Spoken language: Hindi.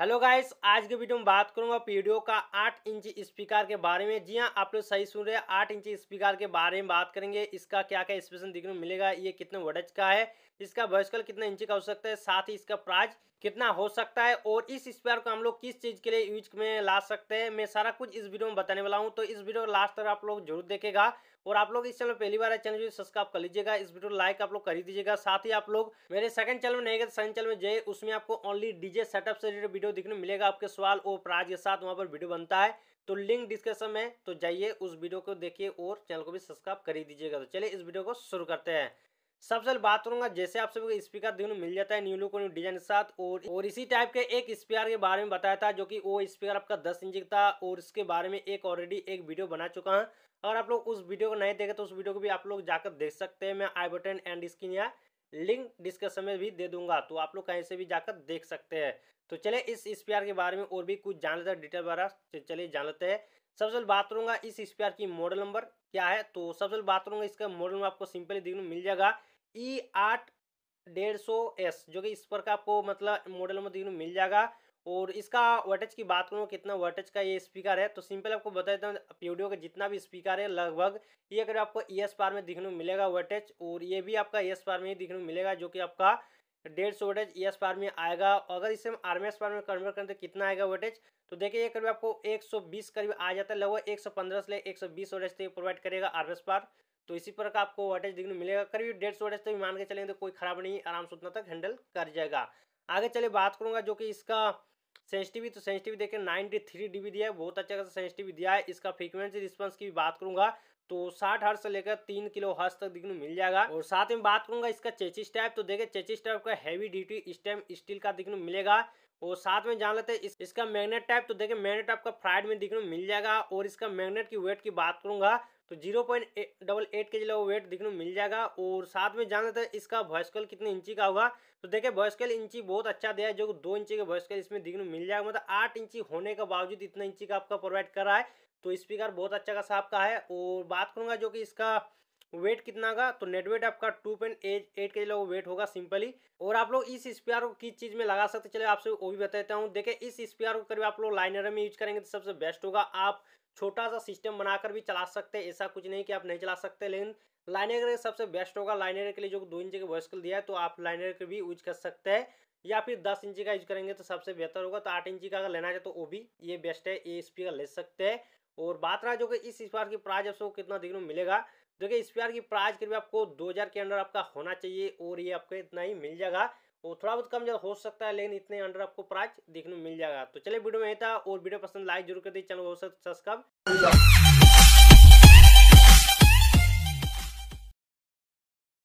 हेलो गाइस आज के वीडियो में बात करूंगा पीडियो का आठ इंच स्पीकर के बारे में जी हाँ आप लोग सही सुन रहे हैं आठ इंच स्पीकर के बारे में बात करेंगे इसका क्या क्या स्पेशन देखने को मिलेगा ये कितने वोटेज का है इसका वर्सकल कितना इंच का हो सकता है साथ ही इसका प्राइस कितना हो सकता है और इस स्पीकर को हम लोग किस चीज़ के लिए यूज में ला सकते हैं मैं सारा कुछ इस वीडियो में बताने वाला हूँ तो इस वीडियो लास्ट तक आप लोग जरूर देखेगा और आप लोग इस चैनल पहली बार चैनल जो सब्सक्राइब कर लीजिएगा इस वीडियो लाइक आप लोग कर दीजिएगा साथ ही आप लोग मेरे सेकंड चैनल में नहीं गए सेकंड तो चैनल में जाए उसमें आपको ओनली डीजे सेटअप से रिलेटेड वीडियो देखने मिलेगा आपके सवाल और प्राज के साथ वहाँ पर वीडियो बनता है तो लिंक डिस्क्रिप्शन में तो जाइए उस वीडियो को देखिए और चैनल को भी सब्सक्राइब कर ही दीजिएगा तो चलिए इस वीडियो को शुरू करते हैं सबसे पहले बात करूंगा जैसे आप सभी को स्पीकर देखने मिल जाता है न्यू लुक न्यू डिजाइन के साथ और और इसी टाइप के एक स्पीकर के बारे में बताया था जो कि वो स्पीकर आपका 10 इंच का था और इसके बारे में एक ऑलरेडी एक वीडियो बना चुका हूं अगर आप लोग उस वीडियो को नहीं देखे तो उस वीडियो को भी आप लोग जाकर देख सकते हैं मैं आई बटन एंड स्क्रीन या लिंक डिस्कशन में भी दे दूंगा तो आप लोग कहीं से भी जाकर देख सकते हैं तो चले इस स्पेयर के बारे में और भी कुछ जान लेते हैं डिटेल वगैरह तो चलिए जान लेते हैं सबसे पहले बात करूंगा इस स्पेयर की मॉडल नंबर क्या है तो सबसे पहले बात करूंगा इसका मॉडल नंबर आपको सिंपली देखने मिल जाएगा ई e आठ डेढ़ सौ एस जो कि इस पर का आपको मतलब मॉडल नंबर देखने मिल जाएगा और इसका वोटेज की बात करूँ कितना वोटेज का ये स्पीकर है तो सिंपल आपको बता देता हूँ प्यूडियो का जितना भी स्पीकर है लगभग ये अगर आपको ई एस पार में दिखने मिलेगा वोटेज और ये भी आपका ई एस पार में ही दिखने मिलेगा जो कि आपका डेढ़ सौ वोटेज ई एस पार में आएगा अगर इसे हम आर एम एस पार में कन्वर्ट करें तो कितना आएगा वोटेज तो देखिए ये करीब आपको एक सौ बीस करीब आ जाता है लगभग एक सौ पंद्रह से एक सौ बीस वोटेज तक प्रोवाइड करेगा आर एस पार तो इसी पर का आपको वोटेज दिखने मिलेगा करीब डेढ़ सौ वोटेज तक मान के चलेंगे तो कोई खराब नहीं आराम से उतना तक हैंडल कर जाएगा आगे चले बात करूँगा जो कि इसका सेंसिटिविटी तो सेंसिटिविटी देखिए नाइनटी थ्री डीबी दिया है बहुत अच्छा खासा सेंसिटिविटी दिया है इसका फ्रीक्वेंसी रिस्पांस की भी बात करूंगा तो साठ हर्ष से लेकर तीन किलो हर्ष तक दिखने मिल जाएगा और साथ में बात करूंगा इसका चेचिस टाइप तो देखे चेचिस टाइप का हैवी ड्यूटी स्टेम स्टील का दिखने मिलेगा और साथ में जान लेते हैं इस, इसका मैग्नेट टाइप तो देखिए मैग्नेट आपका फ्राइड में दिखने मिल जाएगा और इसका मैग्नेट की वेट की बात करूंगा तो जीरो पॉइंट डबल एट के जी वो वेट देखने को मिल जाएगा और साथ में जान लेते हैं इसका कॉल कितने इंची का होगा तो देखिए कॉल इंची बहुत अच्छा दिया है जो दो इंची का वॉइसकल इसमें देखने मिल जाएगा मतलब आठ इंची होने के बावजूद इतना इंची का आपका प्रोवाइड कर रहा है तो स्पीकर बहुत अच्छा खासा आपका है और बात करूँगा जो कि इसका वेट कितना का तो नेट वेट आपका two point eight eight kilo wait होगा सिंपली और आप लोग इस स्पीयर को किस चीज़ में लगा सकते चले आपसे वो भी बता देता हूँ देखे इस स्पेयर को करीब आप लोग लाइनर में यूज करेंगे तो सबसे बेस्ट होगा आप छोटा सा सिस्टम बनाकर भी चला सकते हैं ऐसा कुछ नहीं कि आप नहीं चला सकते लेकिन लाइनर के लिए सबसे बेस्ट होगा लाइनर के लिए जो दो इंच के कल दिया है तो आप लाइनर के भी यूज कर सकते हैं या फिर दस इंची का यूज करेंगे तो सबसे बेहतर होगा तो आठ इंची का अगर लेना चाहे तो वो भी ये बेस्ट है ये स्पीकर ले सकते हैं और बात रहा जो कि इस स्पीकर की प्राइस आपको कितना देखने को मिलेगा तो देखिए इस प्यार की प्राइस करीब आपको 2000 के अंडर आपका होना चाहिए और ये आपको इतना ही मिल जाएगा और थोड़ा बहुत कम ज्यादा हो सकता है लेकिन इतने अंडर आपको प्राइस देखने में मिल जाएगा तो चले वीडियो में था और वीडियो पसंद लाइक जरूर कर दी चैनल सब्सक्राइब